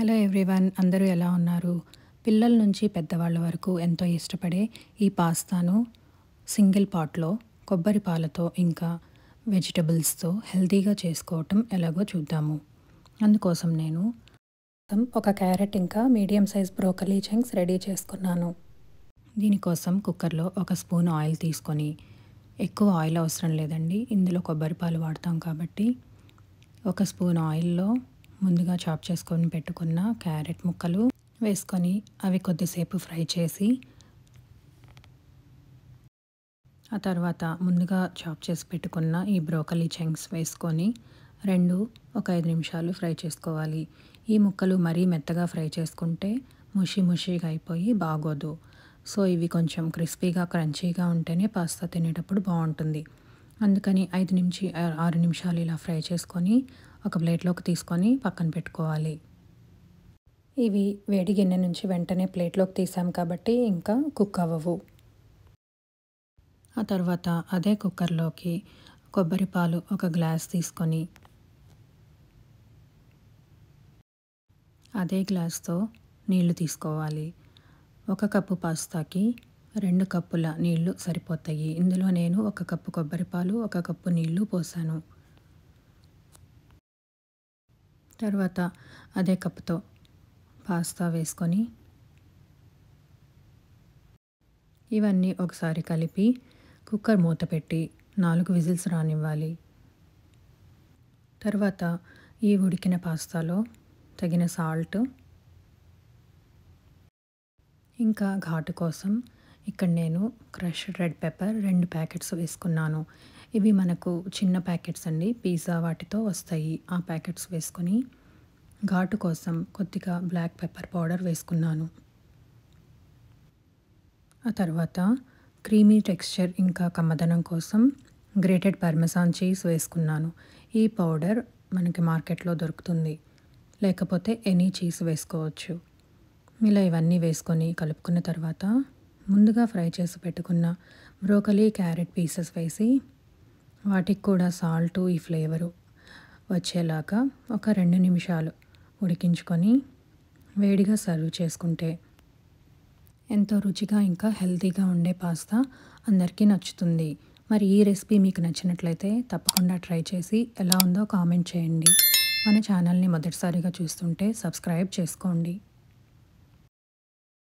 hello everyone అందరూ ఎలా ఉన్నారు పిల్లల నుంచి పెద్దవాళ్ళ వరకు ఎంతో ఇష్టపడే ఈ పాస్తాను సింగిల్ పాట్లో కొబ్బరి పాలతో ఇంకా వెజిటబుల్స్తో హెల్తీగా చేసుకోవటం ఎలాగో చూద్దాము అందుకోసం నేను ఒక క్యారెట్ ఇంకా medium size broccoli chunks ready చేసుకున్నాను దీనికోసం కుక్కర్లో ఒక స్పూన్ ఆయిల్ తీసుకొని ఎక్కువ ఆయిల్ అవసరం లేదండి ఇందులో కొబ్బరి పాలు వాడతాం కాబట్టి ఒక స్పూన్ ఆయిల్లో ముందుగా చాప్ చేసుకొని పెట్టుకున్న క్యారెట్ ముక్కలు వేసుకొని అవి కొద్దిసేపు ఫ్రై చేసి ఆ తర్వాత ముందుగా చాప్ చేసి పెట్టుకున్న ఈ బ్రోకలీ చెంగ్స్ వేసుకొని రెండు ఒక ఐదు నిమిషాలు ఫ్రై చేసుకోవాలి ఈ ముక్కలు మరీ మెత్తగా ఫ్రై చేసుకుంటే ముషి ముషిగా అయిపోయి బాగోదు సో ఇవి కొంచెం క్రిస్పీగా క్రంచీగా ఉంటేనే పాస్తా తినేటప్పుడు బాగుంటుంది అందుకని ఐదు నుంచి ఆరు నిమిషాలు ఇలా ఫ్రై చేసుకొని ఒక ప్లేట్లోకి తీసుకొని పక్కన పెట్టుకోవాలి ఇవి వేడి గిన్నె నుంచి వెంటనే ప్లేట్లోకి తీసాం కాబట్టి ఇంకా కుక్ అవ్వవు ఆ తర్వాత అదే కుక్కర్లోకి కొబ్బరి పాలు ఒక గ్లాస్ తీసుకొని అదే గ్లాస్తో నీళ్లు తీసుకోవాలి ఒక కప్పు పాస్తాకి రెండు కప్పుల నీళ్లు సరిపోతాయి ఇందులో నేను ఒక కప్పు కొబ్బరి పాలు ఒక కప్పు నీళ్లు పోసాను తర్వాత అదే కప్తో పాస్తా వేసుకొని ఇవన్నీ ఒకసారి కలిపి కుక్కర్ మూత పెట్టి నాలుగు విజిల్స్ రానివ్వాలి తర్వాత ఈ ఉడికిన పాస్తాలో తగిన సాల్ట్ ఇంకా ఘాటు కోసం ఇక్కడ నేను క్రష్ రెడ్ పెప్పర్ రెండు ప్యాకెట్స్ వేసుకున్నాను ఇవి మనకు చిన్న ప్యాకెట్స్ అండి పిజ్జా వాటితో వస్తాయి ఆ ప్యాకెట్స్ వేసుకొని ఘాటు కోసం కొద్దిగా బ్లాక్ పెప్పర్ పౌడర్ వేసుకున్నాను ఆ తర్వాత క్రీమీ టెక్స్చర్ ఇంకా కమ్మదనం కోసం గ్రేటెడ్ పర్మసాన్ చీజ్ వేసుకున్నాను ఈ పౌడర్ మనకి మార్కెట్లో దొరుకుతుంది లేకపోతే ఎనీ చీజ్ వేసుకోవచ్చు ఇలా ఇవన్నీ వేసుకొని కలుపుకున్న తర్వాత ముందుగా ఫ్రై చేసి పెట్టుకున్న బ్రోకలీ క్యారెట్ పీసెస్ వేసి వాటికి కూడా సాల్ట్ ఈ ఫ్లేవరు వచ్చేలాగా ఒక రెండు నిమిషాలు ఉడికించుకొని వేడిగా సర్వ్ చేసుకుంటే ఎంతో రుచిగా ఇంకా హెల్తీగా ఉండే పాస్తా అందరికీ నచ్చుతుంది మరి ఈ రెసిపీ మీకు నచ్చినట్లయితే తప్పకుండా ట్రై చేసి ఎలా ఉందో కామెంట్ చేయండి మన ఛానల్ని మొదటిసారిగా చూస్తుంటే సబ్స్క్రైబ్ చేసుకోండి